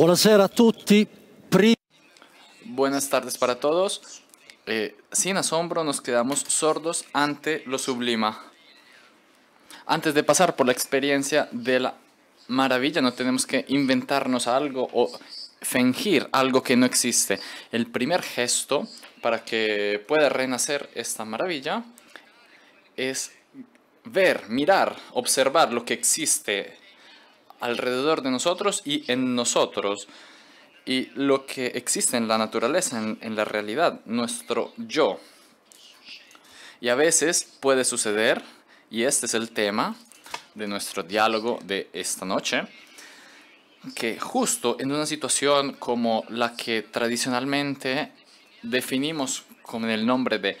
Buenas tardes para todos. Eh, sin asombro nos quedamos sordos ante lo sublima. Antes de pasar por la experiencia de la maravilla, no tenemos que inventarnos algo o fingir algo que no existe. El primer gesto para que pueda renacer esta maravilla es ver, mirar, observar lo que existe alrededor de nosotros y en nosotros y lo que existe en la naturaleza, en, la realidad, nuestro yo. Y a veces puede suceder, y este es el tema de nuestro diálogo de esta noche, que justo en una situación como la que tradicionalmente definimos con el nombre de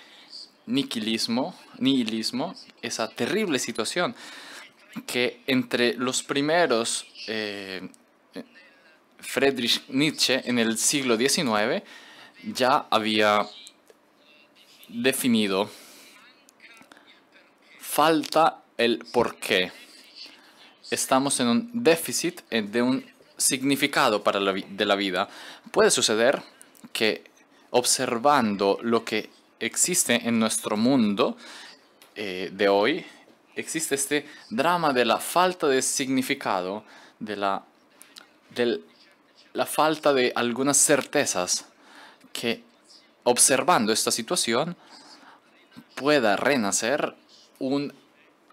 nihilismo, nihilismo, esa terrible situación que entre los primeros eh, Friedrich Nietzsche en el siglo XIX ya había definido falta el porqué. Estamos en un déficit eh, de un significado para la de la vida. Puede suceder que observando lo que existe en nuestro mundo eh, de hoy, existe este drama de la falta de significado, de la, la falta de algunas certezas que observando esta situación pueda renacer un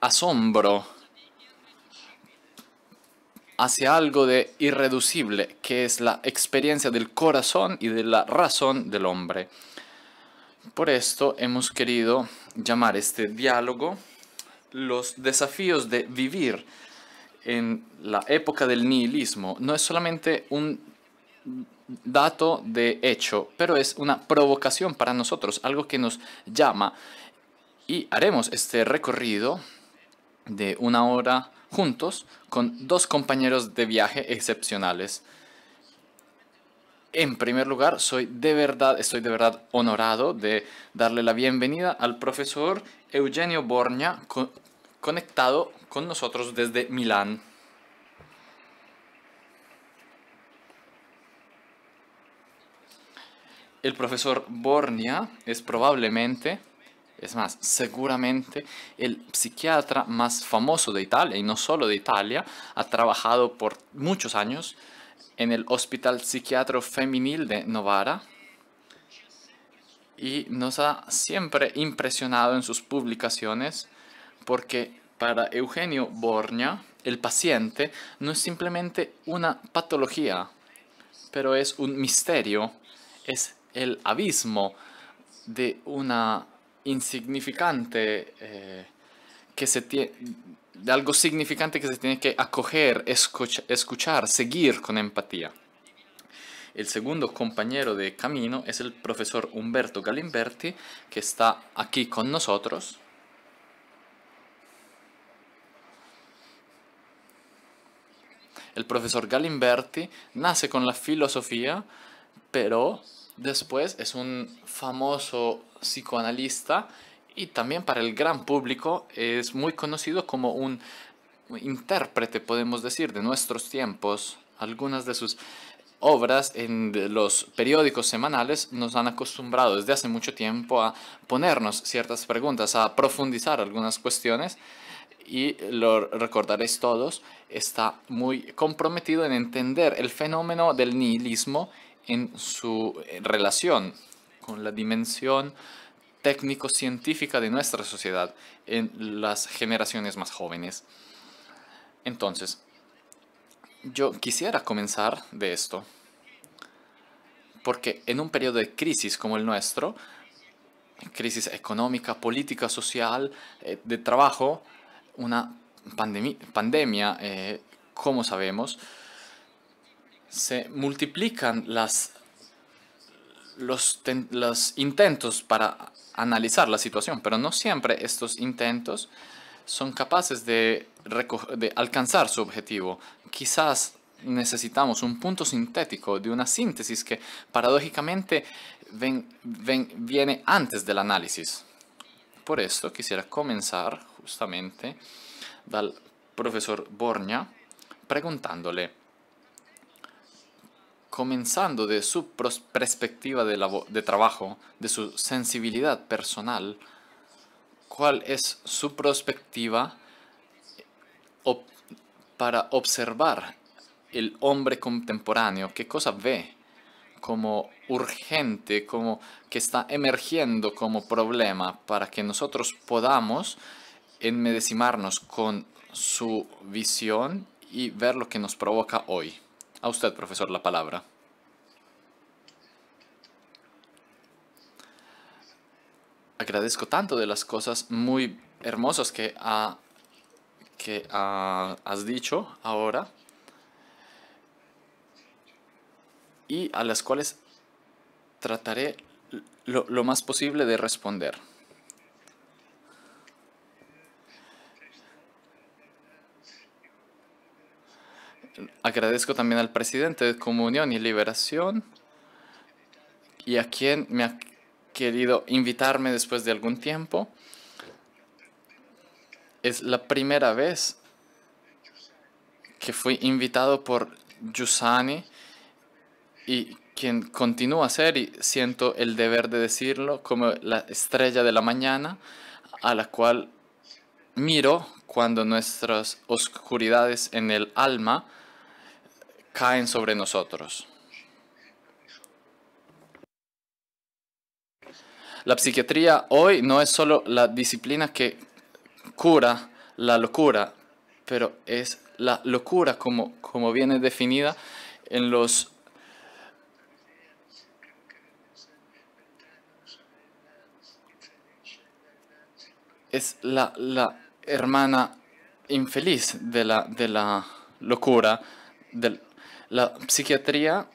asombro hacia algo de irreducible, que es la experiencia del corazón y de la razón del hombre. Por esto hemos querido llamar este diálogo los desafíos de vivir en la época del nihilismo no es solamente un dato de hecho, pero es una provocación para nosotros, algo que nos llama. Y haremos este recorrido de una hora juntos con dos compañeros de viaje excepcionales. En primer lugar, soy de verdad, estoy de verdad honorado de darle la bienvenida al profesor Eugenio Borña, conectado con nosotros desde Milán. El profesor Bornia es probablemente, es más, seguramente el psiquiatra más famoso de Italia, y no solo de Italia, ha trabajado por muchos años en el Hospital Psiquiatro Femenil de Novara y nos ha siempre impresionado en sus publicaciones porque para Eugenio Borña, el paciente no es simplemente una patología, pero es un misterio, es el abismo de una insignificante eh, que se tiene de algo significante que se tiene que acoger, escuchar, seguir con empatía. El segundo compañero de camino es el profesor Humberto Galimberti, que está aquí con nosotros. El profesor Galimberti nace con la filosofía, pero después es un famoso psicoanalista y también para el gran público es muy conocido como un intérprete, podemos decir, de nuestros tiempos. Algunas de sus obras en los periódicos semanales nos han acostumbrado desde hace mucho tiempo a ponernos ciertas preguntas, a profundizar algunas cuestiones y lo recordaréis todos, está muy comprometido en entender el fenómeno del nihilismo en su relación con la dimensión técnico-científica de nuestra sociedad en las generaciones más jóvenes. Entonces, yo quisiera comenzar de esto, porque en un periodo de crisis como el nuestro, crisis económica, política, social, eh, de trabajo, una pandemia, eh, como sabemos, se multiplican los, intentos para analizar la situación, pero no siempre estos intentos son capaces de, alcanzar su objetivo. Quizás necesitamos un punto sintético de una síntesis que paradójicamente viene antes del análisis. Por esto quisiera comenzar Justamente, dal profesor Borgna preguntándole, comenzando de su perspectiva de, de trabajo, de su sensibilidad personal, cuál es su perspectiva eh, para observar el hombre contemporáneo, qué cosa ve como urgente, como que está emergiendo como problema para que nosotros podamos enmedecimarnos con su visión y ver lo que nos provoca hoy. A usted, profesor, la palabra. Agradezco tanto de las cosas muy hermosas que, ha, que has dicho ahora y a las cuales trataré lo más posible de responder. agradezco también al presidente de Comunión y Liberación y a quien me ha querido invitarme después de algún tiempo. Es la primera vez que fui invitado por Yusani y quien continúa a ser, y siento el deber de decirlo, como la estrella de la mañana a la cual miro cuando nuestras oscuridades en el alma caen sobre nosotros. La psiquiatría hoy no es solo la disciplina que cura la locura, pero es la locura como, como viene definida en los es la, la, hermana infeliz de la, de la locura, del, la psiquiatría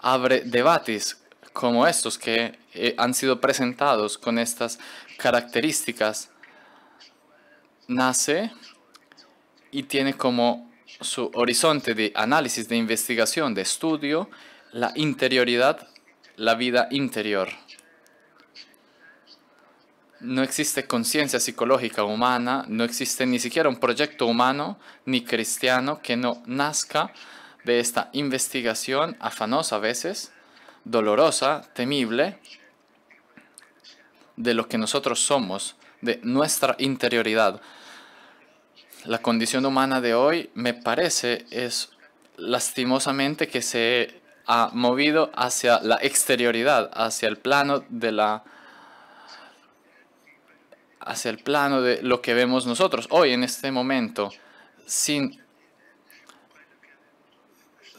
abre debates como estos que eh, han sido presentados con estas características. Nace y tiene como su horizonte de análisis, de investigación, de estudio, la interioridad, la vida interior. No existe conciencia psicológica humana, no existe ni siquiera un proyecto humano ni cristiano que no nazca de esta investigación afanosa a veces, dolorosa, temible, de lo que nosotros somos, de nuestra interioridad. La condición humana de hoy, me parece, es lastimosamente que se ha movido hacia la exterioridad, hacia el plano de la hacia el plano de lo que vemos nosotros hoy en este momento sin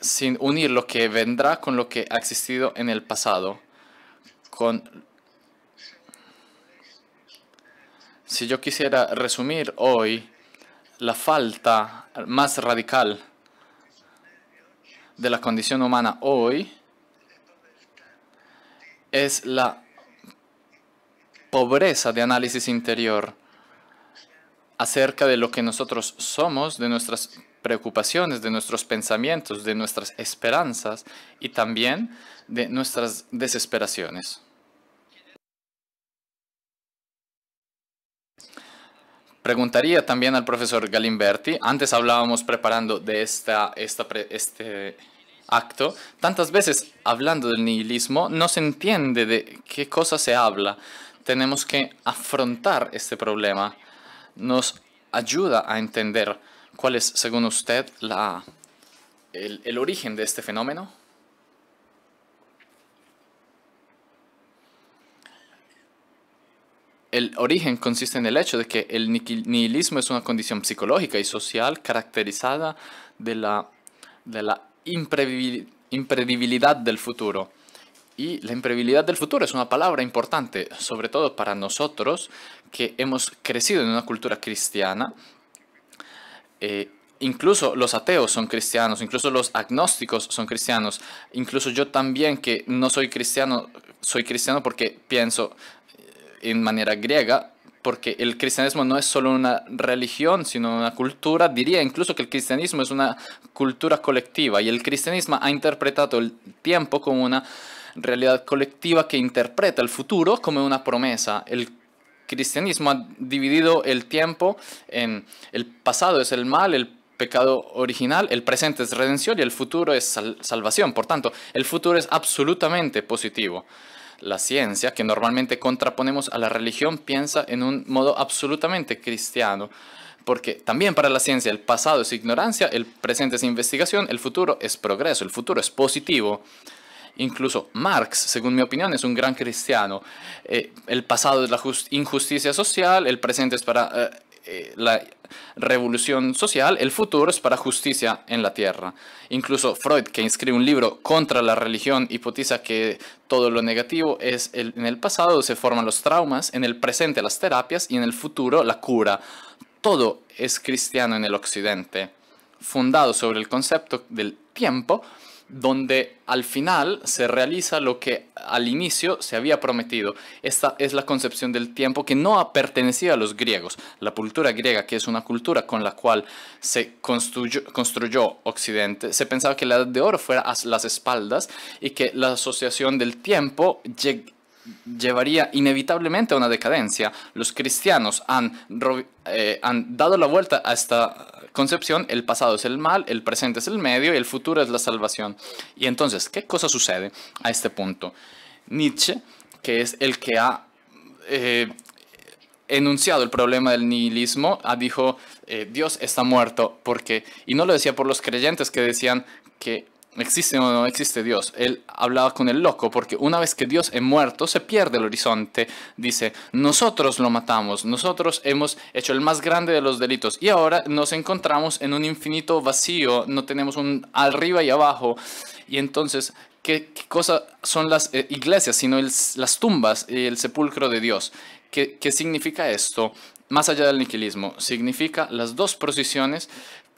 sin unir lo que vendrá con lo que ha existido en el pasado. Si yo quisiera resumir hoy la falta más radical de la condición humana hoy, es la pobreza de análisis interior acerca de lo que nosotros somos, de nuestras preocupaciones, de nuestros pensamientos, de nuestras esperanzas y también de nuestras desesperaciones. Preguntaría también al profesor Galimberti, antes hablábamos preparando de esta, este acto, tantas veces hablando del nihilismo no se entiende de qué cosa se habla. Tenemos que afrontar este problema. Nos ayuda a entender ¿Cuál es, según usted, el, origen de este fenómeno? El origen consiste en el hecho de que el nihilismo es una condición psicológica y social caracterizada de la, de la imprevisibilidad del futuro. Y la imprevisibilidad del futuro es una palabra importante, sobre todo para nosotros que hemos crecido en una cultura cristiana eh, incluso los ateos son cristianos, incluso los agnósticos son cristianos, incluso yo también que no soy cristiano, soy cristiano porque pienso eh, en manera griega, porque el cristianismo no es solo una religión, sino una cultura. Diría incluso que el cristianismo es una cultura colectiva y el cristianismo ha interpretado el tiempo como una realidad colectiva que interpreta el futuro como una promesa. El cristianismo ha dividido el tiempo en el pasado es el mal, el pecado original, el presente es redención y el futuro es salvación. Por tanto, el futuro es absolutamente positivo. La ciencia, que normalmente contraponemos a la religión, piensa en un modo absolutamente cristiano, porque también para la ciencia el pasado es ignorancia, el presente es investigación, el futuro es progreso, el futuro es positivo. Incluso Marx, según mi opinión, es un gran cristiano. Eh, el pasado es la injusticia social, el presente es para eh, eh, la revolución social, el futuro es para justicia en la tierra. Incluso Freud, que escribe un libro contra la religión, hipotiza que todo lo negativo es en el pasado se forman los traumas, en el presente las terapias y en el futuro la cura. Todo es cristiano en el occidente, fundado sobre el concepto del tiempo, donde al final se realiza lo que al inicio se había prometido. Esta es la concepción del tiempo que no ha pertenecido a los griegos. La cultura griega, que es una cultura con la cual se construyó, Occidente, se pensaba que la edad de oro fuera a las espaldas y que la asociación del tiempo llegaba llevaría inevitablemente a una decadencia. Los cristianos han, eh, han dado la vuelta a esta concepción, el pasado es el mal, el presente es el medio y el futuro es la salvación. Y entonces, ¿qué cosa sucede a este punto? Nietzsche, que es el que ha eh, enunciado el problema del nihilismo, dijo, eh, Dios está muerto, porque, y no lo decía por los creyentes que decían que existe o no existe Dios. Él hablaba con el loco porque una vez que Dios es muerto se pierde el horizonte. Dice, nosotros lo matamos, nosotros hemos hecho el más grande de los delitos y ahora nos encontramos en un infinito vacío, no tenemos un arriba y abajo. Y entonces, ¿qué, cosas cosa son las eh, iglesias sino las tumbas y el sepulcro de Dios? ¿Qué, ¿Qué significa esto? Más allá del nihilismo, significa las dos procesiones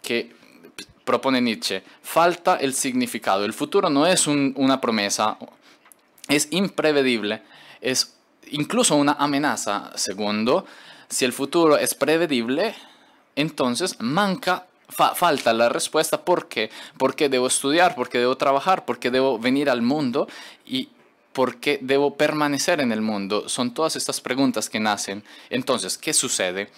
que propone Nietzsche, falta el significado. El futuro no es una promesa, es imprevedible, es incluso una amenaza. Segundo, si el futuro es prevedible, entonces manca falta la respuesta por qué. ¿Por qué debo estudiar, ¿Por qué debo trabajar, ¿Por qué debo venir al mundo y qué debo permanecer en el mundo. Son todas estas preguntas que nacen. Entonces, ¿qué sucede?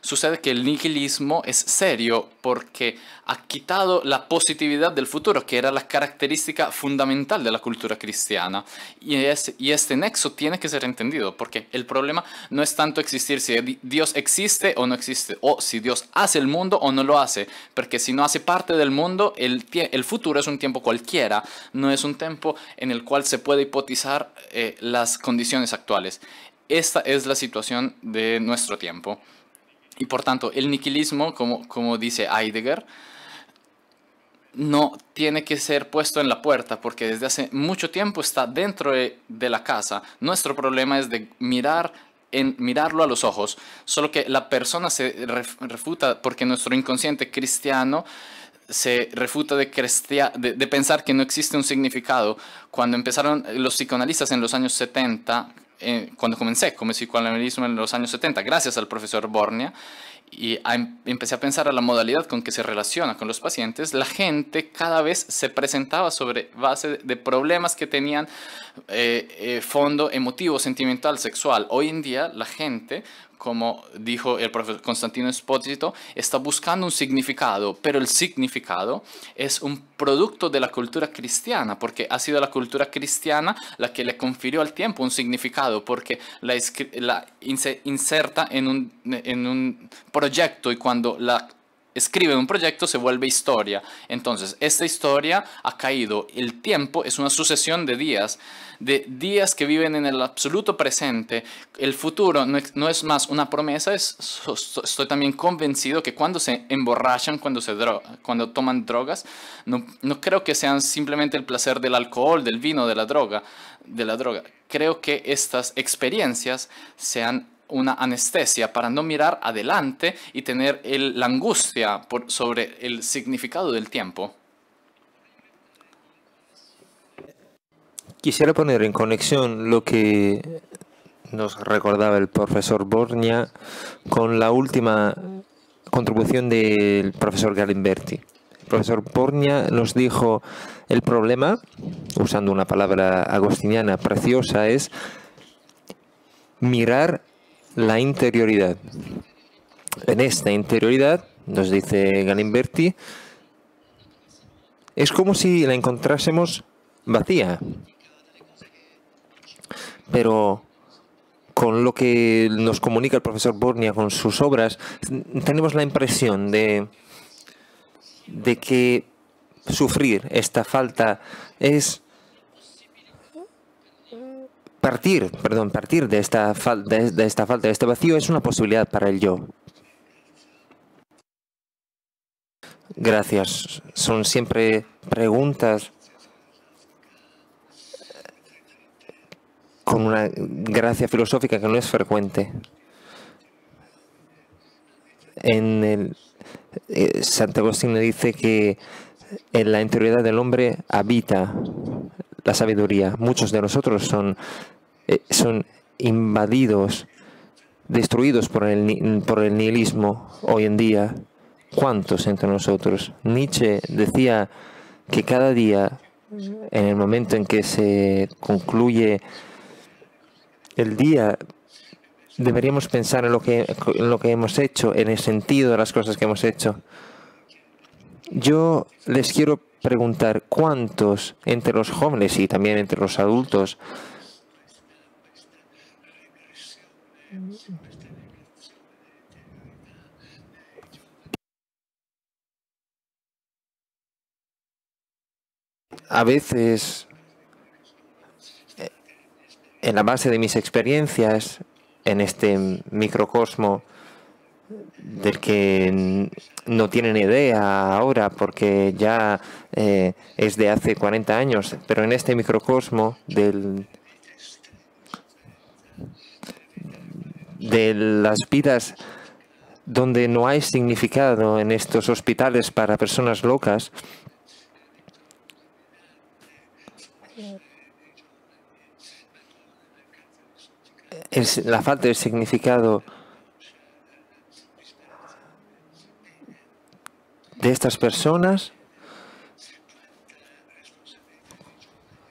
sucede que el nihilismo es serio porque ha quitado la positividad del futuro, que era la característica fundamental de la cultura cristiana. Y, este nexo tiene que ser entendido, porque el problema no es tanto existir si Dios existe o no existe, o si Dios hace el mundo o no lo hace, porque si no hace parte del mundo, el, futuro es un tiempo cualquiera, no es un tiempo en el cual se puede hipotizar eh, las condiciones actuales. Esta es la situación de nuestro tiempo. Y por tanto, el niquilismo, como, como dice Heidegger, no tiene que ser puesto en la puerta porque desde hace mucho tiempo está dentro de, la casa. Nuestro problema es de mirar mirarlo a los ojos, solo que la persona se refuta porque nuestro inconsciente cristiano se refuta de, de pensar que no existe un significado. Cuando empezaron los psicoanalistas en los años 70, eh, cuando comencé con el psicoanalismo en los años 70, gracias al profesor Bornia, y em, empecé a pensar en la modalidad con que se relaciona con los pacientes, la gente cada vez se presentaba sobre base de problemas que tenían eh, eh, fondo emotivo, sentimental, sexual. Hoy en día la gente como dijo el profesor Constantino Espósito, está buscando un significado, pero el significado es un producto de la cultura cristiana, porque ha sido la cultura cristiana la que le confirió al tiempo un significado, porque la, la inserta en un proyecto y cuando la escribe un proyecto se vuelve historia. Entonces, esta historia ha caído. El tiempo es una sucesión de días, de días que viven en el absoluto presente. El futuro no es, más una promesa, estoy también convencido que cuando se emborrachan, cuando, se cuando toman drogas, no, no creo que sean simplemente el placer del alcohol, del vino, de la droga, de la droga. Creo que estas experiencias sean una anestesia para no mirar adelante y tener la angustia sobre el significado del tiempo. Quisiera poner en conexión lo que nos recordaba el profesor Borgna con la última contribución del profesor Galimberti. El profesor Borgna nos dijo, el problema, usando una palabra agostiniana preciosa, es mirar la interioridad. En esta interioridad, nos dice Galimberti, es como si la encontrásemos vacía, pero con lo que nos comunica el profesor Bornia con sus obras, tenemos la impresión de, de que sufrir esta falta es partir, perdón, partir de esta, de esta falta, de este vacío, es una posibilidad para el yo. Gracias. Son siempre preguntas eh, con una gracia filosófica que no es frecuente. En el, eh, dice que en la interioridad del hombre habita la sabiduría. Muchos de nosotros son eh, son invadidos, destruidos por el, por el nihilismo hoy en día. ¿Cuántos entre nosotros? Nietzsche decía que cada día, en el momento en que se concluye el día, deberíamos pensar en lo que, en lo que hemos hecho, en el sentido de las cosas que hemos hecho. Yo les quiero preguntar cuántos entre los jóvenes y también entre los adultos A veces, eh, en la base de mis experiencias, en este microcosmo del que no tienen idea ahora porque ya eh, es de hace 40 años, pero en este microcosmo del de las vidas donde no hay significado en estos hospitales para personas locas, es la falta de significado de estas personas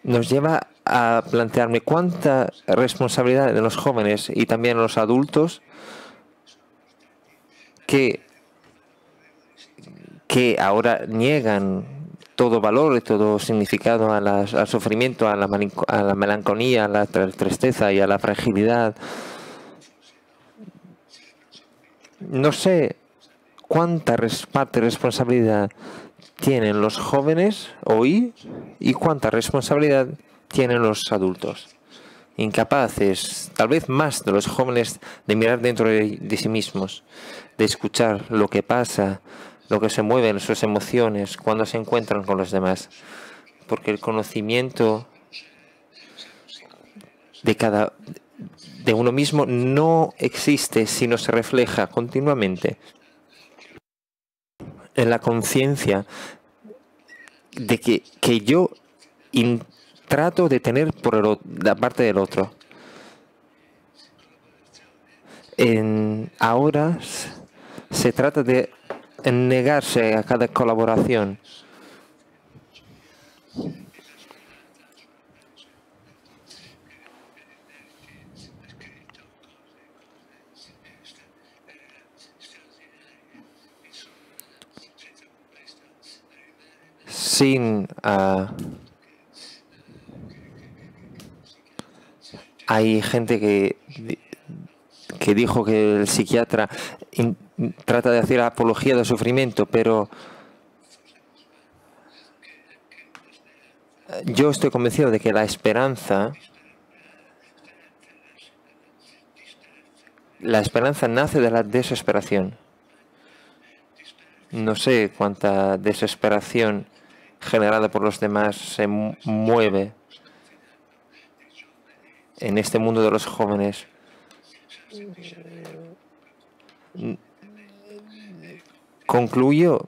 nos lleva a plantearme cuánta responsabilidad de los jóvenes y también los adultos que, que ahora niegan todo valor y todo significado a al sufrimiento, a la, melancolía, a la tristeza y a la fragilidad. No sé cuánta parte responsabilidad tienen los jóvenes hoy y cuánta responsabilidad tienen los adultos, incapaces, tal vez más de los jóvenes, de mirar dentro de, sí mismos, de escuchar lo que pasa, lo que se mueve, en sus emociones, cuando se encuentran con los demás. Porque el conocimiento de cada de uno mismo no existe si no se refleja continuamente en la conciencia de que, yo trato de tener por la parte del otro. En, ahora se trata de negarse a cada colaboración. sin ah, Hay gente que, que dijo que el psiquiatra trata de hacer apología del sufrimiento, pero eh, yo estoy convencido de que la esperanza, la esperanza nace de la desesperación. No sé cuánta desesperación generada por los demás se mueve en este mundo de los jóvenes concluyo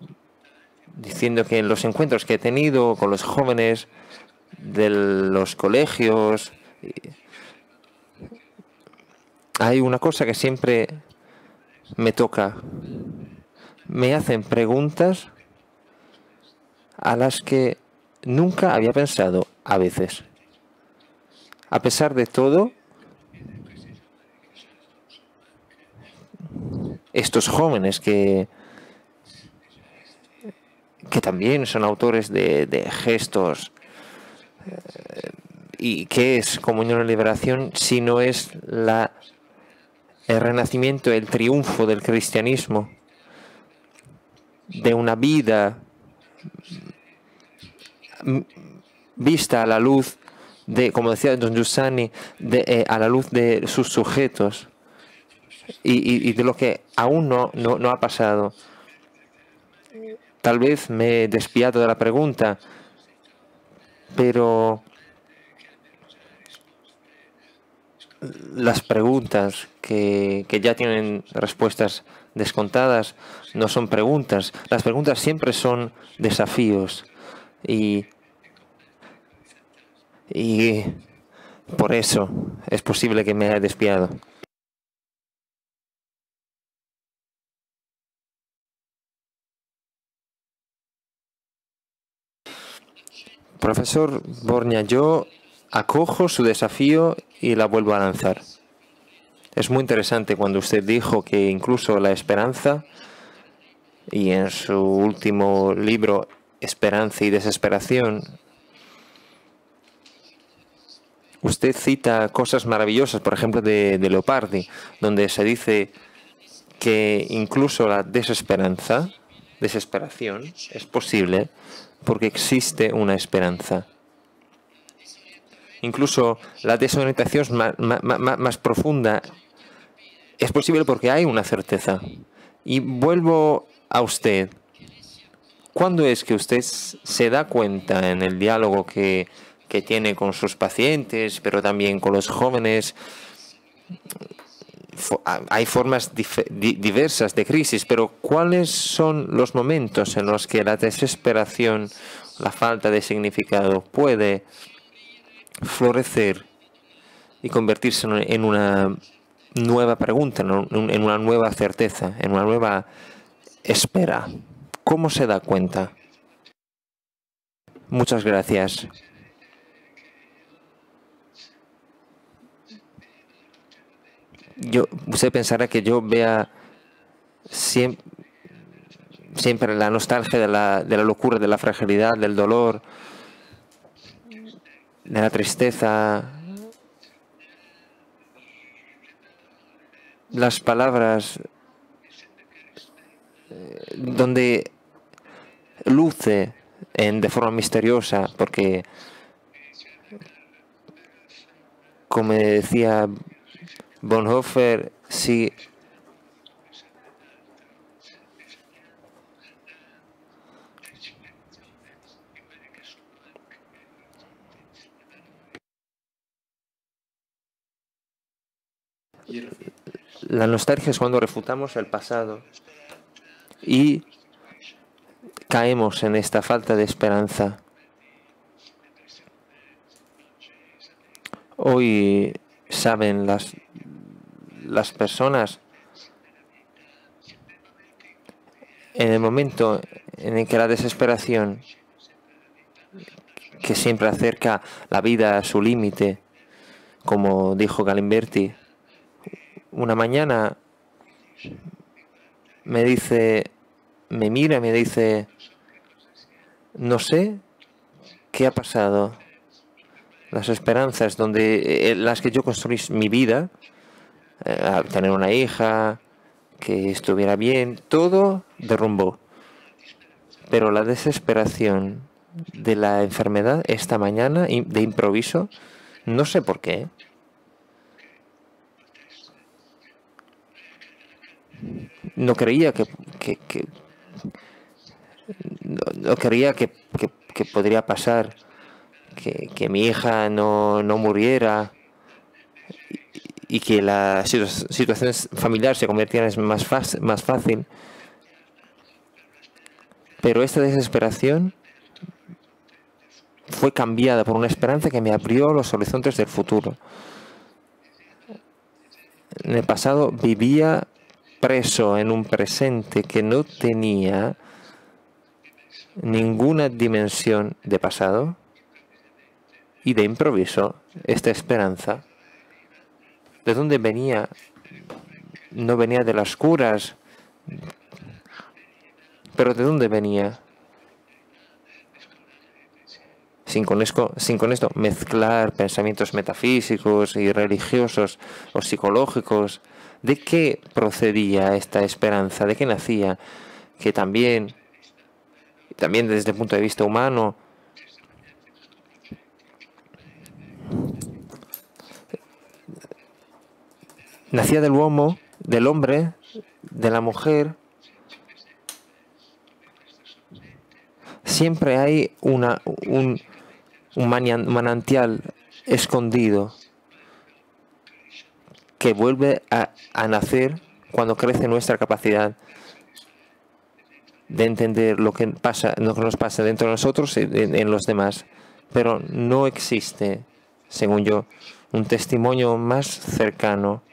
diciendo que en los encuentros que he tenido con los jóvenes de los colegios hay una cosa que siempre me toca. Me hacen preguntas a las que nunca había pensado a veces. A pesar de todo, estos jóvenes que, que también son autores de, gestos eh, y que es comunión y liberación si no es el renacimiento, el triunfo del cristianismo, de una vida mm, vista a la luz de, como decía Don Giussani, eh, a la luz de sus sujetos y, de lo que aún no, no, ha pasado. Tal vez me he despiado de la pregunta, pero las preguntas que, que ya tienen respuestas descontadas no son preguntas. Las preguntas siempre son desafíos. Y y por eso es posible que me haya despiado. Profesor Borña, yo acojo su desafío y la vuelvo a lanzar. Es muy interesante cuando usted dijo que incluso la esperanza, y en su último libro Esperanza y Desesperación, usted cita cosas maravillosas, por ejemplo, de, Leopardi, donde se dice que incluso la desesperanza, desesperación, es posible porque existe una esperanza. Incluso la desorientación más, más profunda es posible porque hay una certeza. Y vuelvo a usted. ¿Cuándo es que usted se da cuenta en el diálogo que que tiene con sus pacientes, pero también con los jóvenes. Hay formas diversas de crisis, pero ¿cuáles son los momentos en los que la desesperación, la falta de significado puede florecer y convertirse en una nueva pregunta, en una nueva certeza, en una nueva espera? ¿Cómo se da cuenta? Muchas gracias. yo, usted pensará que yo vea siempre, la nostalgia de la, locura, de la fragilidad, del dolor, de la tristeza. Las palabras eh, donde luce en, de forma misteriosa, porque, como decía Bonhoeffer sí La nostalgia es cuando refutamos el pasado y caemos en esta falta de esperanza. Hoy saben las las personas en el momento en el que la desesperación que siempre acerca la vida a su límite, como dijo Galimberti, una mañana me dice, me mira me dice, no sé qué ha pasado. Las esperanzas donde eh, las que yo construí mi vida, eh, tener una hija, que estuviera bien, todo derrumbó. Pero la desesperación de la enfermedad esta mañana, de improviso, no sé por qué. ¿eh? No creía que... que, no, creía que, que, podría pasar, que, mi hija no, no muriera y que la situaciones familiares familiar se convirtieran en más, más fácil. Pero esta desesperación fue cambiada por una esperanza que me abrió los horizontes del futuro. En el pasado vivía preso en un presente que no tenía ninguna dimensión de pasado y de improviso esta esperanza ¿De dónde venía? No venía de las curas. Pero ¿de dónde venía? Sin con, esto, mezclar pensamientos metafísicos y religiosos o psicológicos, ¿de qué procedía esta esperanza? ¿De qué nacía? Que también, también desde el punto de vista humano, nacía del uomo, del hombre, de la mujer. Siempre hay un, manantial escondido que vuelve a, nacer cuando crece nuestra capacidad de entender lo que pasa, lo que nos pasa dentro de nosotros y en, los demás. Pero no existe, según yo, un testimonio más cercano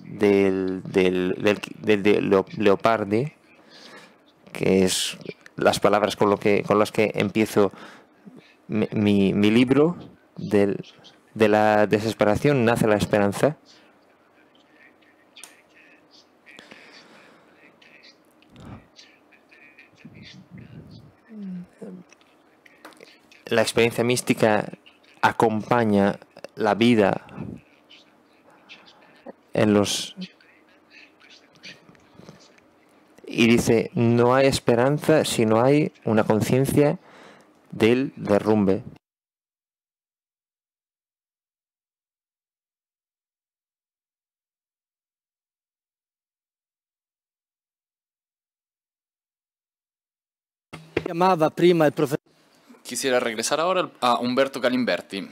del, del, de Leopardi, que es las palabras con, lo que, con las que empiezo mi, libro, de la desesperación nace la esperanza. La experiencia mística acompaña la vida en los y dice, no hay esperanza si no hay una conciencia del derrumbe. Llamaba prima el profesor. Quisiera regresar ahora a Humberto Calimberti.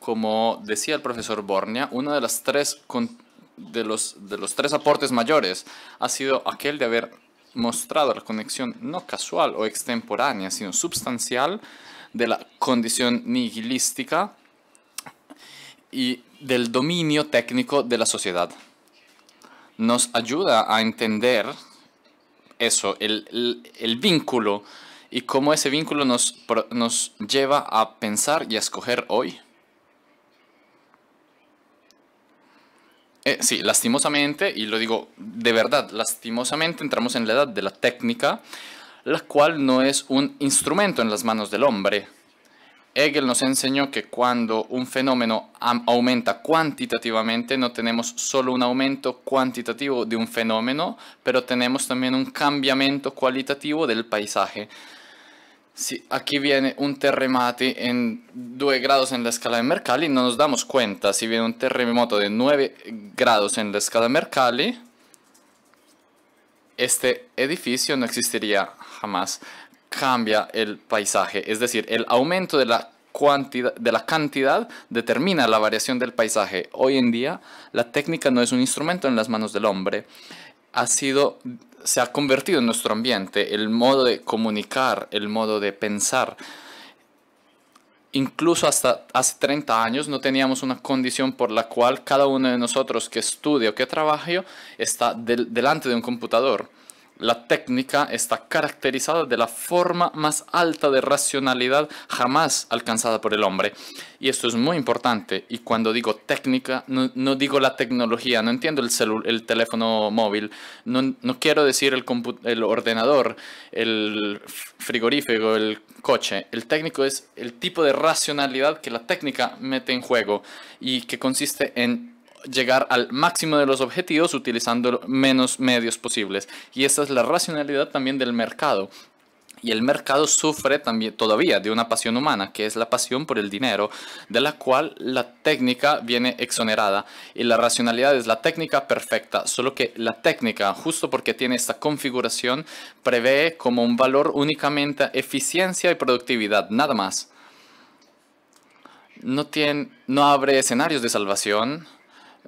Como decía el profesor Bornia, una de las tres con de los, tres aportes mayores ha sido aquel de haber mostrado la conexión no casual o extemporánea, sino sustancial de la condición nihilística y del dominio técnico de la sociedad. Nos ayuda a entender eso, el, vínculo y cómo ese vínculo nos lleva a pensar y a escoger hoy Eh, sí, lastimosamente, y lo digo de verdad, lastimosamente entramos en la edad de la técnica, la cual no es un instrumento en las manos del hombre. Hegel nos enseñó que cuando un fenómeno aumenta cuantitativamente, no tenemos solo un aumento cuantitativo de un fenómeno, pero tenemos también un cambiamiento cualitativo del paisaje. Si aquí viene un terremoto en 2 grados en la escala de Mercalli, no nos damos cuenta si viene un terremoto de 9 grados en la escala de Mercalli, este edificio no existiría jamás. Cambia el paisaje, es decir, el aumento de la, de la cantidad determina la variación del paisaje. Hoy en día la técnica no es un instrumento en las manos del hombre, ha sido se ha convertido en nuestro ambiente, el modo de comunicar, el modo de pensar. Incluso hasta hace 30 años no teníamos una condición por la cual cada uno de nosotros que estudia o que trabaje está delante de un computador la técnica está caracterizada de la forma más alta de racionalidad jamás alcanzada por el hombre. Y esto es muy importante. Y cuando digo técnica, no, digo la tecnología, no entiendo el, el teléfono móvil, no, no quiero decir el, el ordenador, el frigorífico, el coche. El técnico es el tipo de racionalidad que la técnica mete en juego y que consiste en llegar al máximo de los objetivos utilizando menos medios posibles. Y esa es la racionalidad también del mercado. Y el mercado sufre también todavía de una pasión humana, que es la pasión por el dinero, de la cual la técnica viene exonerada. Y la racionalidad es la técnica perfecta, solo que la técnica, justo porque tiene esta configuración, prevé como un valor únicamente eficiencia y productividad, nada más. No, tiene, no abre escenarios de salvación,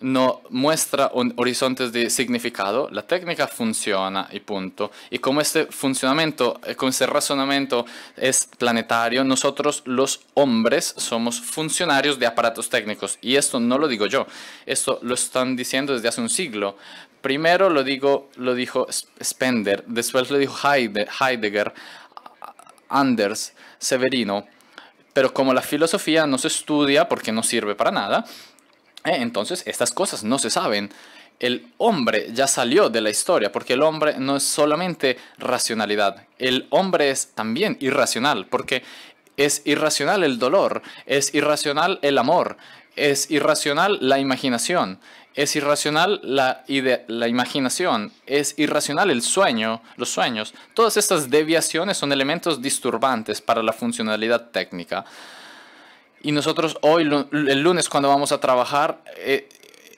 no muestra horizontes de significado, la técnica funciona y punto. Y como este funcionamiento, eh, como este razonamiento es planetario, nosotros los hombres somos funcionarios de aparatos técnicos. Y esto no lo digo yo, esto lo están diciendo desde hace un siglo. Primero lo, lo dijo Spender, después lo dijo Heidegger, Anders, Severino. Pero como la filosofía no se estudia porque no sirve para nada, eh, entonces, estas cosas no se saben. El hombre ya salió de la historia, porque el hombre no es solamente racionalidad, el hombre es también irracional, porque es irracional el dolor, es irracional el amor, es irracional la imaginación, es irracional la, imaginación, es irracional el sueño, los sueños. Todas estas deviaciones son elementos disturbantes para la funcionalidad técnica. Y nosotros hoy, el lunes, cuando vamos a trabajar, eh,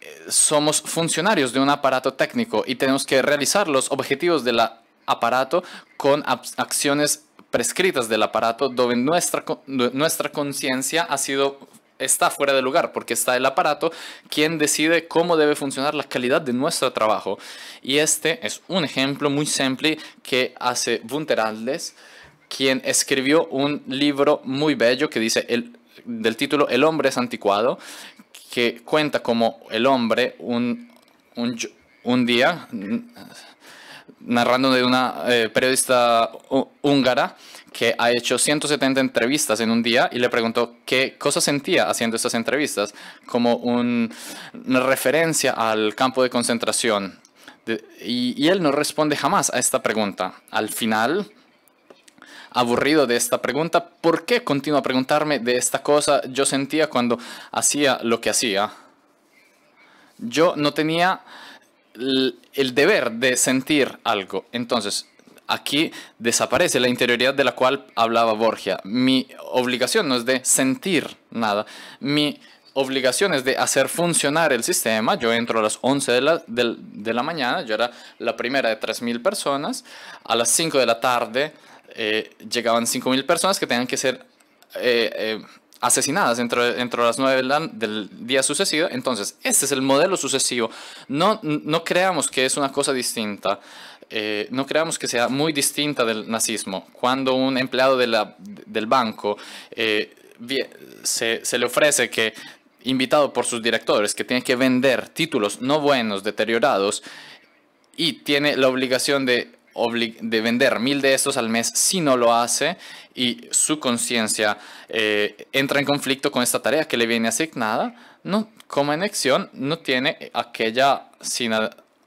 eh, somos funcionarios de un aparato técnico y tenemos que realizar los objetivos del aparato con acciones prescritas del aparato donde nuestra, nuestra conciencia ha sido está fuera de lugar porque está el aparato quien decide cómo debe funcionar la calidad de nuestro trabajo. Y este es un ejemplo muy simple que hace Bunteraldes, quien escribió un libro muy bello que dice el del título El hombre es anticuado, que cuenta como el hombre un, día, mm, narrando de una eh, periodista húngara que ha hecho 170 entrevistas en un día y le preguntó qué cosa sentía haciendo estas entrevistas, como una referencia al campo de concentración. y él no responde jamás a esta pregunta. Al final, aburrido de esta pregunta. ¿Por qué continúo a preguntarme de esta cosa yo sentía cuando hacía lo que hacía? Yo no tenía el deber de sentir algo. Entonces, aquí desaparece la interioridad de la cual hablaba Borgia. Mi obligación no es de sentir nada. Mi obligación es de hacer funcionar el sistema. Yo entro a las 11 de la, de, de la mañana, yo era la primera de 3.000 personas. A las 5 de la tarde eh, llegaban 5.000 personas que tenían que ser eh, eh, asesinadas dentro, dentro de las 9 del día sucesivo. Entonces, este es el modelo sucesivo. No, no creamos que es una cosa distinta. Eh, no creamos que sea muy distinta del nazismo. Cuando un empleado de la, del banco se, se, le ofrece que, invitado por sus directores, que tiene que vender títulos no buenos, deteriorados, y tiene la obligación de de vender mil de estos al mes si no lo hace y su conciencia eh, entra en conflicto con esta tarea que le viene asignada, no, como anexión no tiene aquella sin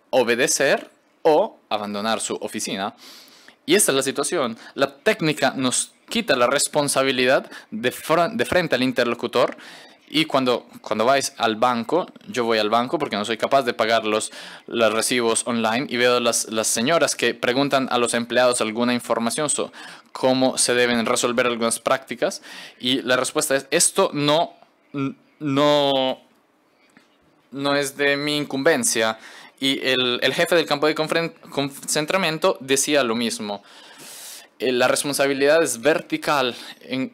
obedecer o abandonar su oficina. Y esta es la situación. La técnica nos quita la responsabilidad de, de frente al interlocutor y cuando, cuando vais al banco, yo voy al banco porque no soy capaz de pagar los, los recibos online y veo las, las señoras que preguntan a los empleados alguna información sobre cómo se deben resolver algunas prácticas y la respuesta es esto no, no, no es de mi incumbencia. Y el, el jefe del campo de concentramiento decía lo mismo eh, la responsabilidad es vertical en,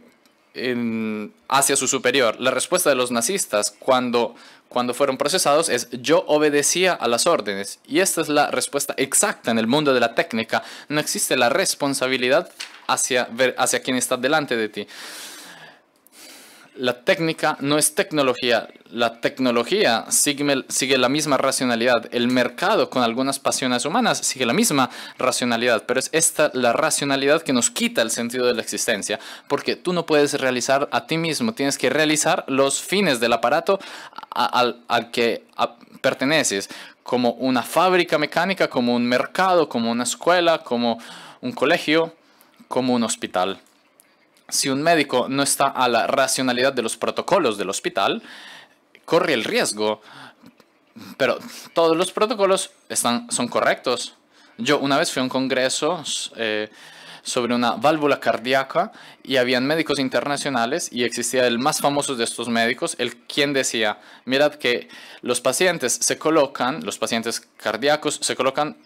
hacia su superior. La respuesta de los nazistas cuando, cuando fueron procesados es yo obedecía a las órdenes. Y esta es la respuesta exacta en el mundo de la técnica. No existe la responsabilidad hacia, hacia quien está delante de ti. La técnica no es tecnología. La tecnología sigue, la misma racionalidad. El mercado con algunas pasiones humanas sigue la misma racionalidad. Pero es esta la racionalidad que nos quita el sentido de la existencia. Porque tú no puedes realizar a ti mismo. Tienes que realizar los fines del aparato al que perteneces. Como una fábrica mecánica, como un mercado, como una escuela, como un colegio, como un hospital. Si un médico no está a la racionalidad de los protocolos del hospital, corre el riesgo. Pero todos los protocolos están, son correctos. Yo una vez fui a un congreso eh, sobre una válvula cardíaca y habían médicos internacionales y existía el más famoso de estos médicos, el quien decía, mirad que los pacientes se colocan, los pacientes cardíacos se colocan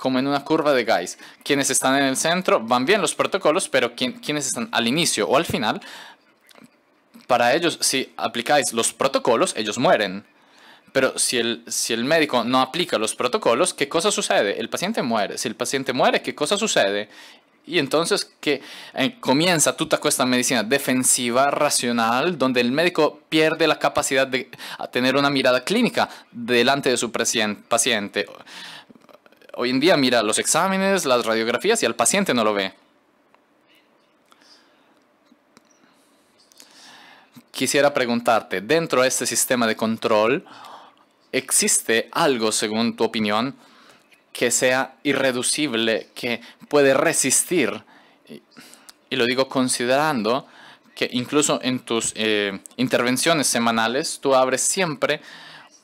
como en una curva de guys. Quienes están en el centro van bien los protocolos, pero quienes están al inicio o al final, para ellos, si aplicáis los protocolos, ellos mueren. Pero si el, si el médico no aplica los protocolos, ¿qué cosa sucede? El paciente muere. Si el paciente muere, ¿qué cosa sucede? Y entonces que eh, comienza toda esta medicina defensiva, racional, donde el médico pierde la capacidad de tener una mirada clínica delante de su paciente hoy en día mira los exámenes, las radiografías y al paciente no lo ve. Quisiera preguntarte, dentro de este sistema de control, ¿existe algo, según tu opinión, que sea irreducible, que puede resistir? Y lo digo considerando que incluso en tus eh, intervenciones semanales tú abres siempre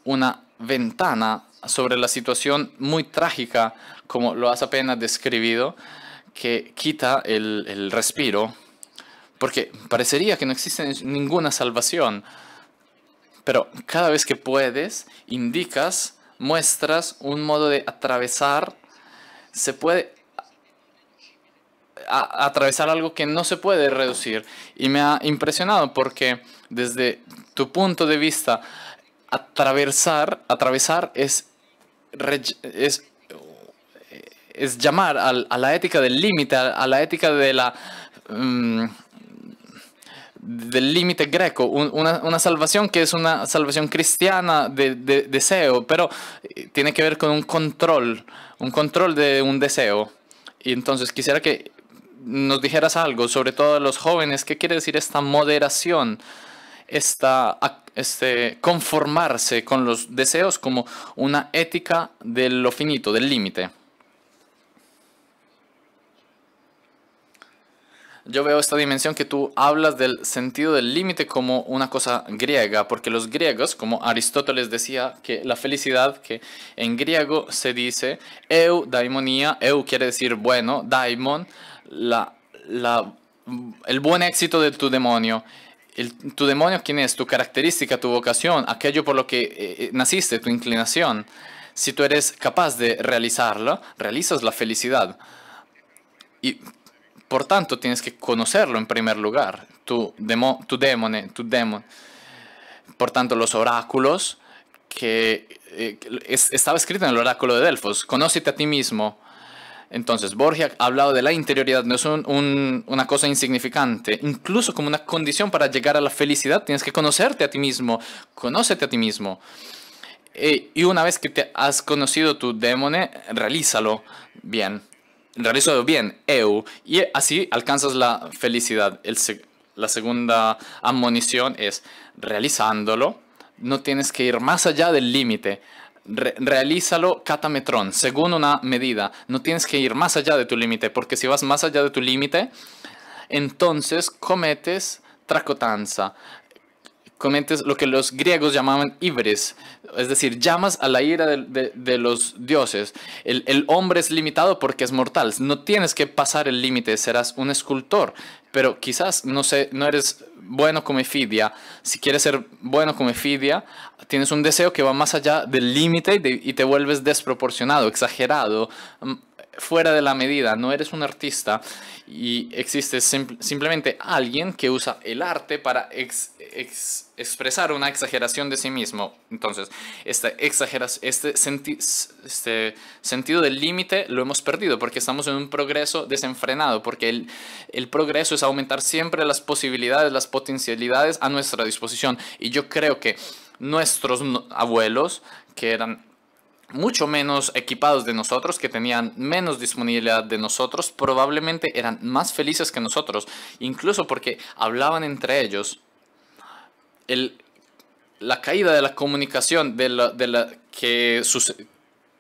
una ventana sobre la situación muy trágica, como lo has apenas describido, que quita el, respiro, porque parecería que no existe ninguna salvación, pero cada vez que puedes, indicas, muestras un modo de atravesar, se puede atravesar algo que no se puede reducir. Y me ha impresionado porque desde tu punto de vista, atravesar, atravesar es, es, es llamar a, a, la ética del límite, a, la ética de la... Mm, del límite greco, una, una, salvación que es una salvación cristiana de, de, deseo, pero eh, tiene que ver con un control, un control de un deseo. Y entonces quisiera que nos dijeras algo, sobre todo a los jóvenes, ¿qué quiere decir esta moderación? esta, este, conformarse con los deseos como una ética de lo finito, del límite. Yo veo esta dimensión que tú hablas del sentido del límite como una cosa griega, porque los griegos, como Aristóteles decía, que la felicidad, que en griego se dice eu daimonia eu quiere decir bueno, daimon, la, la, el buen éxito de tu demonio tu demonio, ¿quién es? Tu característica, tu vocación, aquello por lo que eh, eh, naciste, tu inclinación. Si tú eres capaz de realizarlo, realizas la felicidad. Y por tanto tienes que conocerlo en primer lugar, tu, demo, tu demone, tu Por tanto, los oráculos que eh, estaba escrito en el oráculo de Delfos, conócete a ti mismo entonces, Borgia ha hablado de la interioridad, no es una cosa insignificante, incluso como una condición para llegar a la felicidad, tienes que conocerte a ti mismo, conócete a ti mismo. Eh, y una vez que te has conocido tu demone, realízalo bien, realízalo bien, eu, y así alcanzas la felicidad. la segunda admonición es realizándolo, no tienes que ir más allá del límite realízalo catametrón, según una medida. No tienes que ir más allá de tu límite, porque si vas más allá de tu límite, entonces cometes tracotanza. Cometes lo que los griegos llamaban ibres, es decir, llamas a la ira de, los dioses. El, hombre es limitado porque es mortal. No tienes que pasar el límite, serás un escultor, pero quizás no, sé, no eres bueno como Efidia, si quieres ser bueno como Efidia, tienes un deseo que va más allá del límite y, te vuelves desproporcionado, exagerado, mm, fuera de la medida, no eres un artista y existe simplemente alguien que usa el arte para ex expresar una exageración de sí mismo. Entonces, esta este, este sentido del límite lo hemos perdido porque estamos en un progreso desenfrenado, porque el, el progreso es aumentar siempre las posibilidades, las potencialidades a nuestra disposición. Y yo creo que nuestros abuelos, que eran mucho menos equipados de nosotros, que tenían menos disponibilidad de nosotros, probablemente eran más felices que nosotros, incluso porque hablaban entre ellos la caída de la comunicación de la, que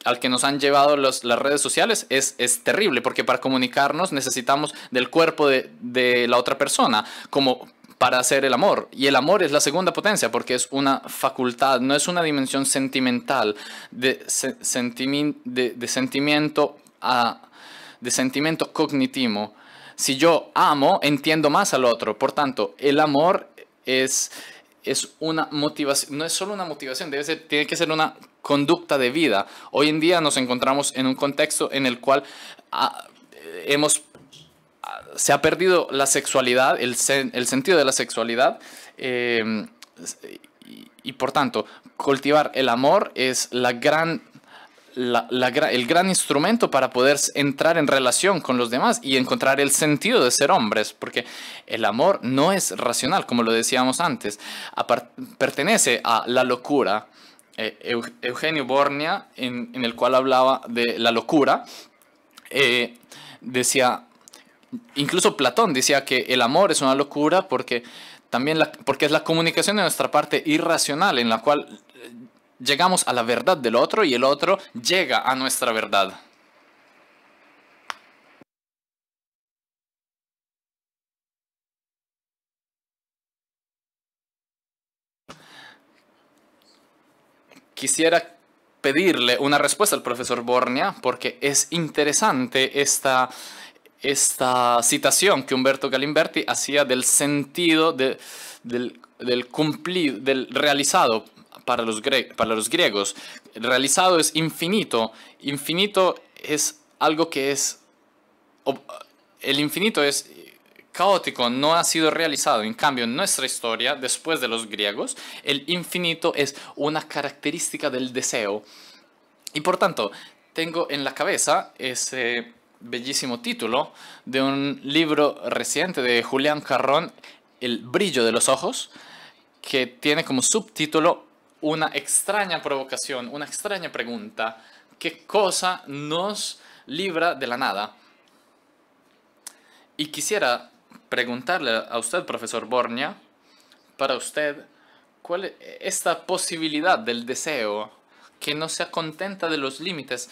al que nos han llevado las redes sociales es, es, terrible, porque para comunicarnos necesitamos del cuerpo de, la otra persona, como para hacer el amor. Y el amor es la segunda potencia, porque es una facultad, no es una dimensión sentimental, de, de, sentimiento, de sentimiento cognitivo. Si yo amo, entiendo más al otro. Por tanto, el amor es es una motivación, no es solo una motivación, debe tiene que ser una conducta de vida. Hoy en día nos encontramos en un contexto en el cual ah, hemos, ah, se ha perdido la sexualidad, el, sentido de la sexualidad. Eh, y, y por tanto, cultivar el amor es la gran el gran instrumento para poder entrar en relación con los demás y encontrar el sentido de ser hombres, porque el amor no es racional, como lo decíamos antes, pertenece a la locura. Eh, Eugenio Bornia, en, el cual hablaba de la locura, eh, decía, incluso Platón decía que el amor es una locura porque también porque es la comunicación de nuestra parte irracional en la cual llegamos a la verdad del otro y el otro llega a nuestra verdad. Quisiera pedirle una respuesta al profesor Bornea porque es interesante esta, esta citación que Humberto Galimberti hacía del sentido del, del, del realizado para los, para los griegos. Realizado es infinito. Infinito es algo que es... El infinito es caótico, no ha sido realizado. En cambio, en nuestra historia, después de los griegos, el infinito es una característica del deseo. Y por tanto, tengo en la cabeza ese bellísimo título de un libro reciente de Julián Carrón, El brillo de los ojos, que tiene como subtítulo una extraña provocación, una extraña pregunta. ¿Qué cosa nos libra de la nada? Y quisiera preguntarle a usted, profesor Borña, para usted, ¿cuál es esta posibilidad del deseo que no se contenta de los límites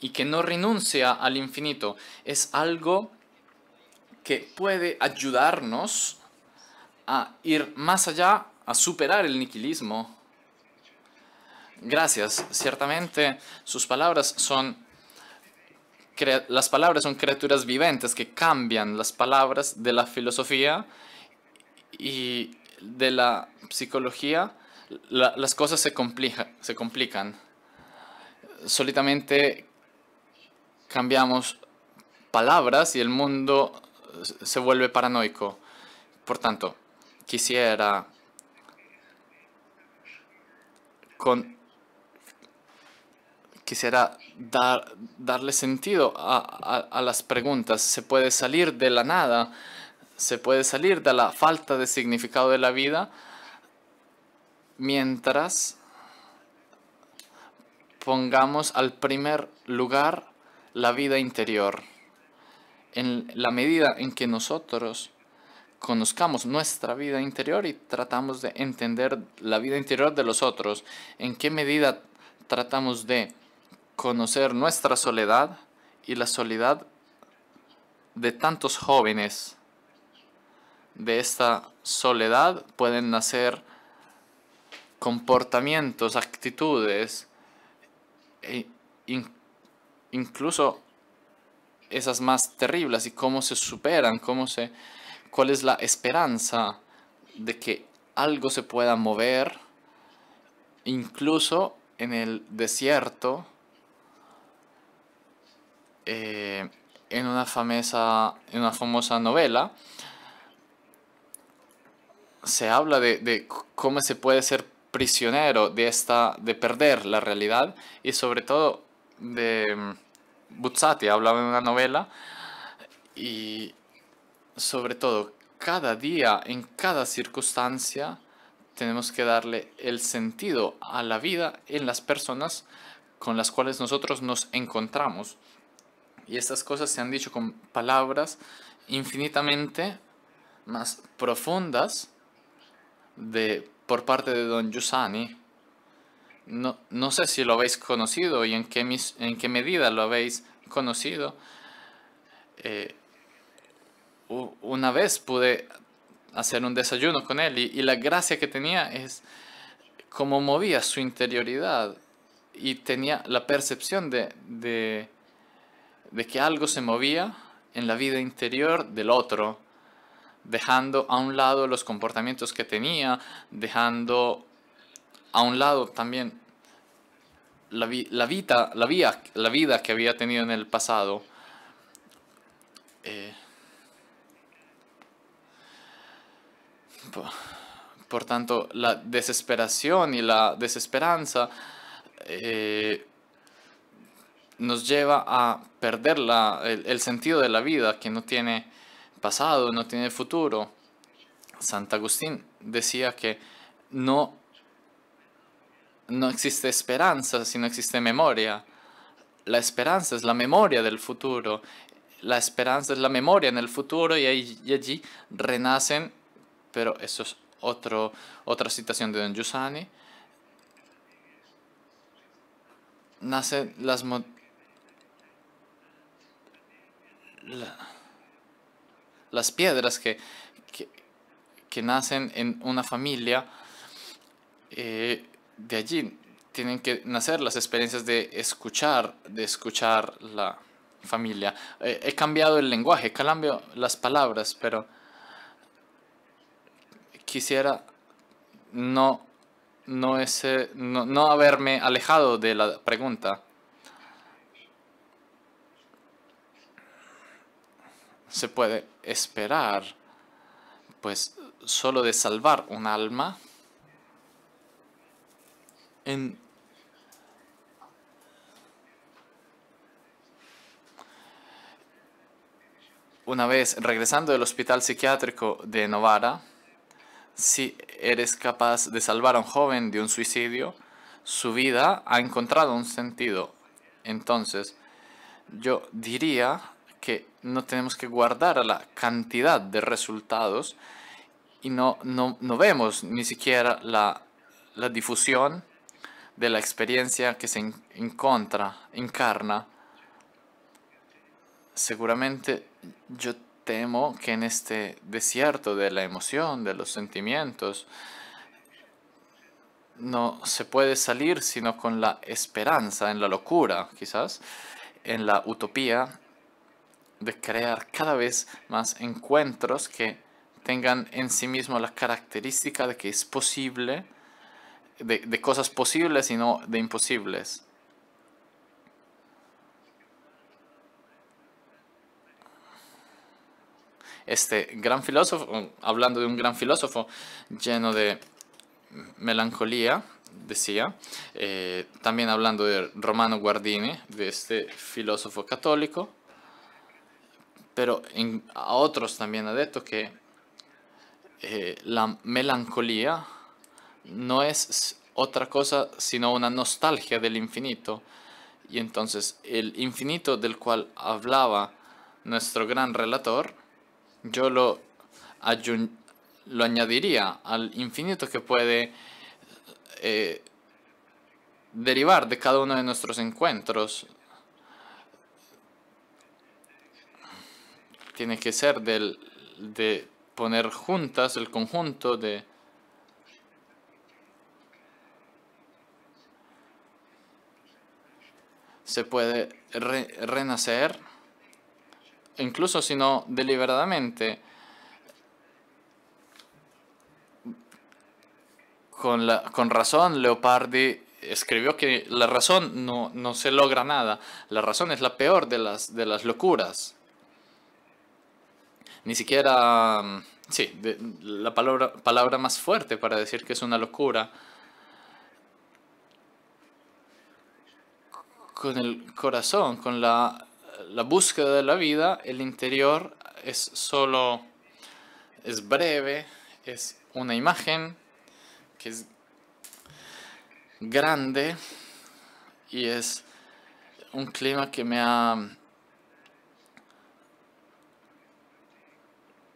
y que no renuncia al infinito? Es algo que puede ayudarnos a ir más allá, a superar el nihilismo? Gracias, ciertamente sus palabras son las palabras son criaturas viventes que cambian las palabras de la filosofía y de la psicología, las cosas se, complica, se complican. Solitamente cambiamos palabras y el mundo se vuelve paranoico. Por tanto, quisiera con quisiera dar, darle sentido a, a, las preguntas. Se puede salir de la nada, se puede salir de la falta de significado de la vida mientras pongamos al primer lugar la vida interior. En la medida en que nosotros conozcamos nuestra vida interior y tratamos de entender la vida interior de los otros, en qué medida tratamos de conocer nuestra soledad y la soledad de tantos jóvenes. De esta soledad pueden nacer comportamientos, actitudes, e incluso esas más terribles y cómo se superan, cómo se, cuál es la esperanza de que algo se pueda mover, incluso en el desierto eh, en, una famosa, en una famosa novela se habla de, de, cómo se puede ser prisionero de esta de perder la realidad y sobre todo de mm, Buzzati hablaba en una novela y sobre todo cada día en cada circunstancia tenemos que darle el sentido a la vida en las personas con las cuales nosotros nos encontramos y estas cosas se han dicho con palabras infinitamente más profundas de, por parte de don Yusani. No, no sé si lo habéis conocido y en qué, en qué medida lo habéis conocido. Eh, una vez pude hacer un desayuno con él y, la gracia que tenía es cómo movía su interioridad y tenía la percepción de de que algo se movía en la vida interior del otro, dejando a un lado los comportamientos que tenía, dejando a un lado también la, vida, la, la vida que había tenido en el pasado. Eh, por, tanto, la desesperación y la desesperanza eh, nos lleva a perder el, sentido de la vida, que no tiene pasado, no tiene futuro. Santo Agustín decía que no, no existe esperanza si no existe memoria. La esperanza es la memoria del futuro. La esperanza es la memoria en el futuro y, allí renacen, pero eso es otro, otra citación de Don Giussani, nacen las las piedras que, nacen en una familia, eh, de allí tienen que nacer las experiencias de escuchar, de escuchar la familia. Eh, he cambiado el lenguaje, cambio las palabras, pero quisiera no, no, no haberme alejado de la pregunta. se puede esperar? Pues solo de salvar un alma una vez regresando del hospital psiquiátrico de Novara, si eres capaz de salvar a un joven de un suicidio, su vida ha encontrado un sentido. Entonces, yo diría que no tenemos que guardar la cantidad de resultados y no, no, vemos ni siquiera la, la, difusión de la experiencia que se encuentra, encarna. Seguramente yo temo que en este desierto de la emoción, de los sentimientos, no se puede salir sino con la esperanza en la locura, quizás, en la utopía, de crear cada vez más encuentros que tengan en sí mismo la característica de que es posible, de, cosas posibles y no de imposibles. Este gran filósofo, hablando de un gran filósofo lleno de melancolía, decía, eh, también hablando de Romano Guardini, de este filósofo católico, pero a otros también ha dicho que eh, la melancolía no es otra cosa sino una nostalgia del infinito. Y entonces el infinito del cual hablaba nuestro gran relator, yo lo, lo añadiría al infinito que puede eh, derivar de cada uno de nuestros encuentros, tiene que ser de poner juntas el conjunto de... Se puede renacer, incluso si no deliberadamente, con, razón Leopardi escribió que la razón no, no se logra nada, la razón es la peor de las, de las locuras ni siquiera, mm, sí, la palabra, palabra más fuerte para decir que es una locura, con el corazón, con la, la búsqueda de la vida, el interior es solo, es breve, es una imagen que es grande y es un clima que me ha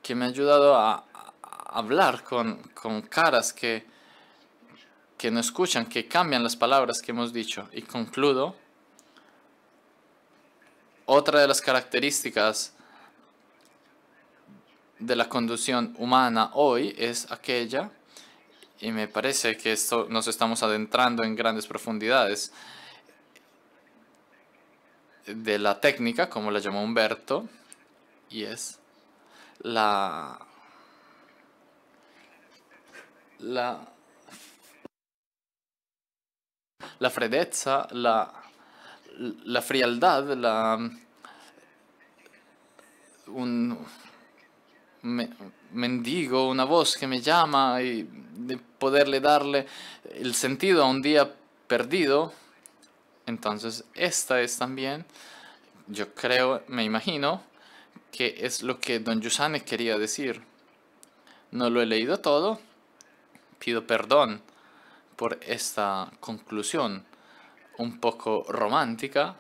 que me ha ayudado a, hablar con, caras que, que no escuchan, que cambian las palabras que hemos dicho. Y concludo, otra de las características de la conducción humana hoy es aquella, y me parece que esto nos estamos adentrando en grandes profundidades, de la técnica, como la llamó Humberto, y es la, la, la fredezza, la, frialdad, la, un mendigo, una voz que me llama y de poderle darle el sentido a un día perdido. Entonces, esta es también, yo creo, me imagino, que es lo que don Yusane quería decir. No lo he leído todo, pido perdón por esta conclusión un poco romántica,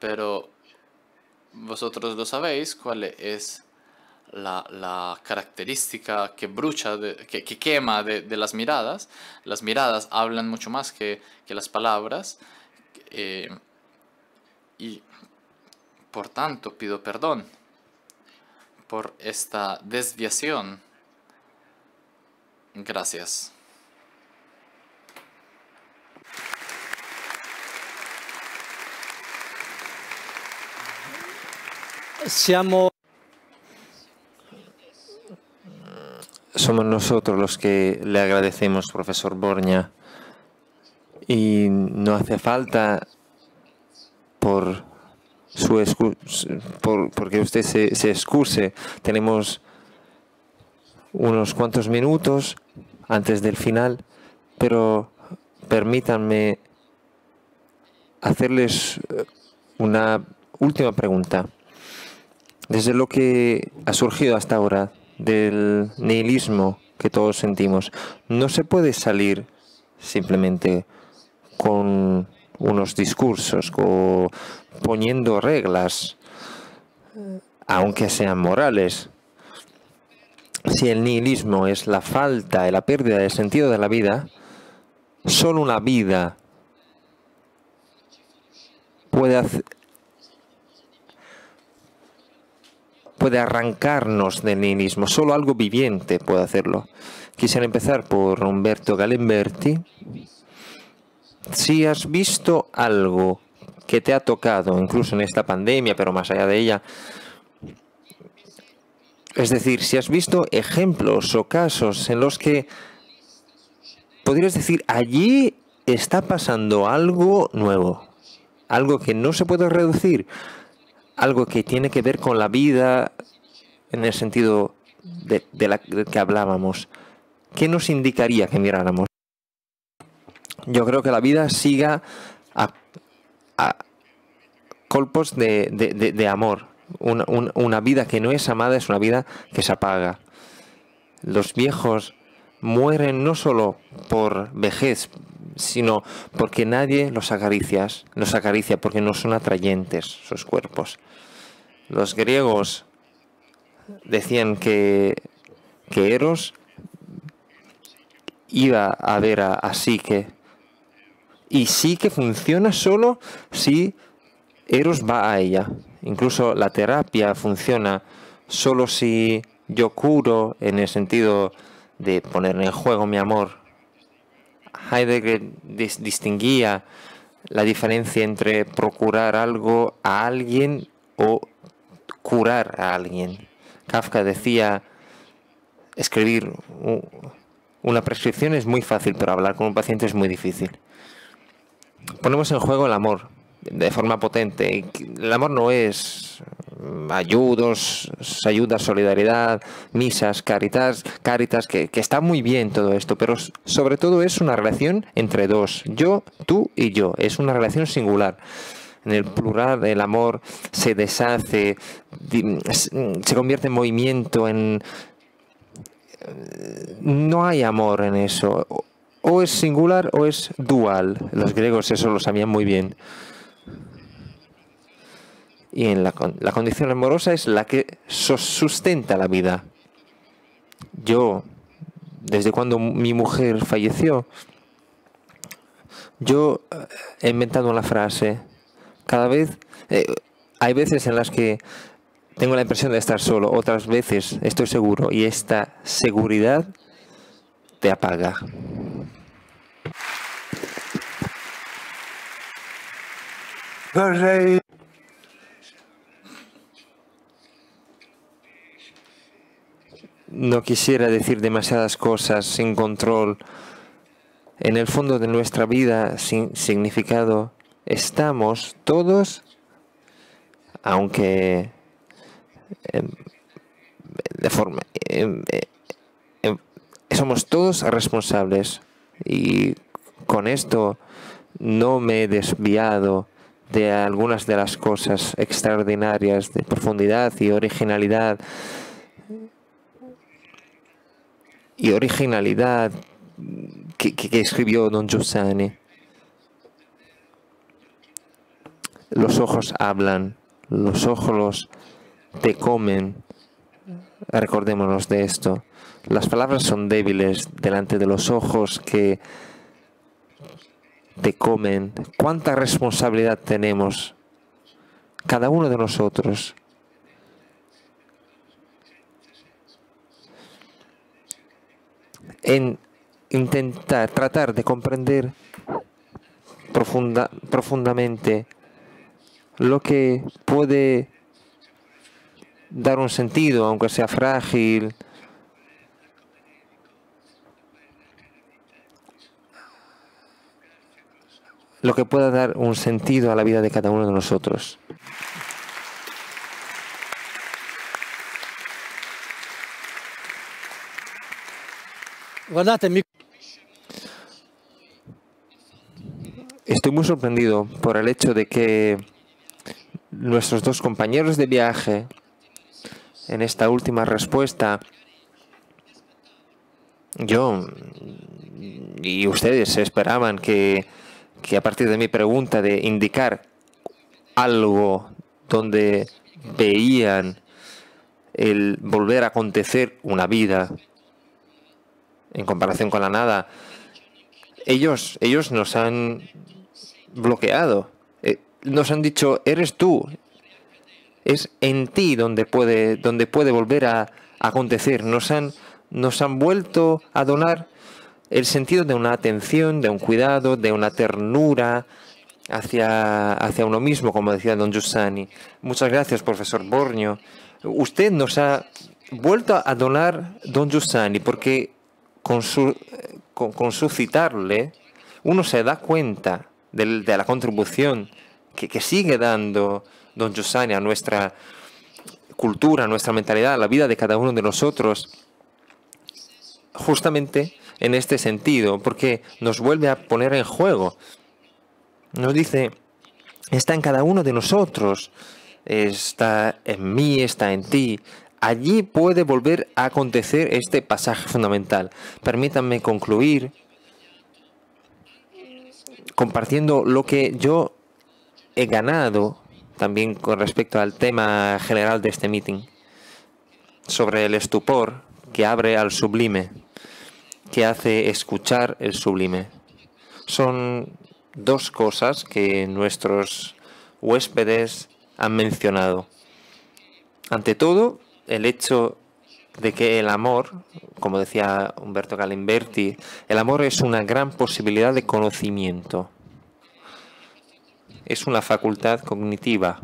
pero vosotros lo sabéis cuál es la, característica que brucha, que, quema de, las miradas. Las miradas hablan mucho más que, las palabras. Eh, y por tanto, pido perdón por esta desviación. Gracias. Somos nosotros los que le agradecemos, profesor Borña, y no hace falta por su por, porque usted se, se excuse. Tenemos unos cuantos minutos antes del final, pero permítanme hacerles eh, una última pregunta. Desde lo que ha surgido hasta ahora del nihilismo que todos sentimos, no se puede salir simplemente con unos discursos poniendo reglas, aunque sean morales. Si el nihilismo es la falta y la pérdida del sentido de la vida, solo una vida puede, puede arrancarnos del nihilismo. Solo algo viviente puede hacerlo. Quisiera empezar por Humberto Galimberti si has visto algo que te ha tocado, incluso en esta pandemia, pero más allá de ella, es decir, si has visto ejemplos o casos en los que podrías decir, allí está pasando algo nuevo, algo que no se puede reducir, algo que tiene que ver con la vida en el sentido de, la que hablábamos. ¿Qué nos indicaría que miráramos? yo creo que la vida siga a, colpos de, amor. Una, vida que no es amada es una vida que se apaga. Los viejos mueren no solo por vejez, sino porque nadie los acaricia, los acaricia porque no son atrayentes sus cuerpos. Los griegos decían que, que Eros iba a ver a, a Psique y sí que funciona solo si Eros va a ella. Incluso la terapia funciona solo si yo curo en el sentido de poner en juego mi amor. Heidegger distinguía la diferencia entre procurar algo a alguien o curar a alguien. Kafka decía, escribir una prescripción es muy fácil, pero hablar con un paciente es muy difícil ponemos en juego el amor de forma potente. El amor no es ayudos, ayuda, solidaridad, misas, caritas, caritas, que, que, está muy bien todo esto, pero sobre todo es una relación entre dos, yo, tú y yo, es una relación singular. En el plural el amor se deshace, se convierte en movimiento, en... Eh, no hay amor en eso o es singular o es dual. Los griegos eso lo sabían muy bien. Y en la, condición amorosa es la que sustenta la vida. Yo, desde cuando mi mujer falleció, yo eh, he inventado una frase. Cada vez, eh, hay veces en las que tengo la impresión de estar solo, otras veces estoy seguro. Y esta seguridad apaga. No quisiera decir demasiadas cosas sin control. En el fondo de nuestra vida sin significado estamos todos, aunque em, de forma em, eh, somos todos responsables. Y con esto no me he desviado de algunas de las cosas extraordinarias de profundidad y originalidad y originalidad que, escribió Don Giussani. Los ojos hablan, los ojos te comen. Recordémonos de esto. Las palabras son débiles delante de los ojos que te comen. ¿Cuánta responsabilidad tenemos cada uno de nosotros? en intentar, tratar de comprender profundamente lo que puede dar un sentido, aunque sea frágil, lo que pueda dar un sentido a la vida de cada uno de nosotros. Estoy muy sorprendido por el hecho de que nuestros dos compañeros de viaje, en esta última respuesta, yo y ustedes esperaban que que a partir de mi pregunta de indicar algo donde veían el volver a acontecer una vida en comparación con la nada, ellos, ellos nos han bloqueado, eh, nos han dicho, eres tú, es en ti donde puede, donde puede volver a acontecer, nos han, nos han vuelto a donar el sentido de una atención, de un cuidado, de una ternura hacia, hacia uno mismo, como decía don Giussani. Muchas gracias, profesor Borño. Usted nos ha vuelto a donar don Giussani porque con, su, con, suscitarle uno se da cuenta de, la contribución que, que, sigue dando don Giussani a nuestra cultura, a nuestra mentalidad, a la vida de cada uno de nosotros, justamente en este sentido, porque nos vuelve a poner en juego. Nos dice, está en cada uno de nosotros, está en mí, está en ti. Allí puede volver a acontecer este pasaje fundamental. Permítanme concluir compartiendo lo que yo he ganado también con respecto al tema general de este meeting sobre el estupor que abre al sublime que hace escuchar el sublime. Son dos cosas que nuestros huéspedes han mencionado. Ante todo, el hecho de que el amor, como decía Humberto Galimberti, el amor es una gran posibilidad de conocimiento. Es una facultad cognitiva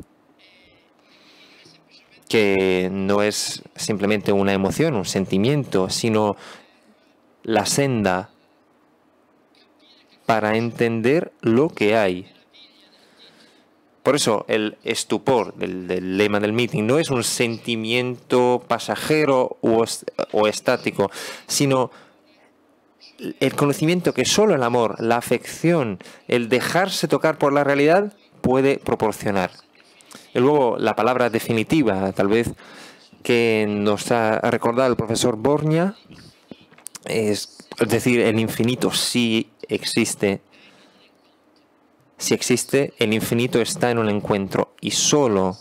que no es simplemente una emoción, un sentimiento, sino la senda para entender lo que hay. Por eso el estupor del, lema del meeting no es un sentimiento pasajero o, estático, sino el conocimiento que solo el amor, la afección, el dejarse tocar por la realidad puede proporcionar. Y luego la palabra definitiva, tal vez, que nos ha recordado el profesor Borña, es, decir, el infinito sí existe. Si existe, el infinito está en un encuentro y solo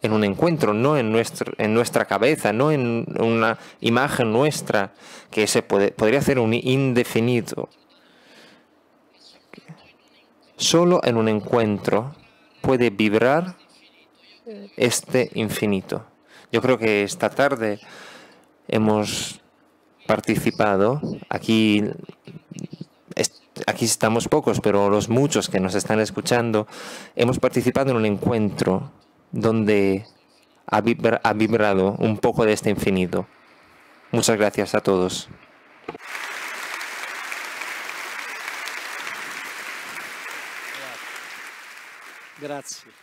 en un encuentro, no en, en nuestra cabeza, no en una imagen nuestra que se puede, podría hacer un indefinido. Solo en un encuentro puede vibrar este infinito. Yo creo que esta tarde hemos participado, aquí, aquí estamos pocos, pero los muchos que nos están escuchando, hemos participado en un encuentro donde ha, vibrado un poco de este infinito. Muchas gracias a todos. Gracias.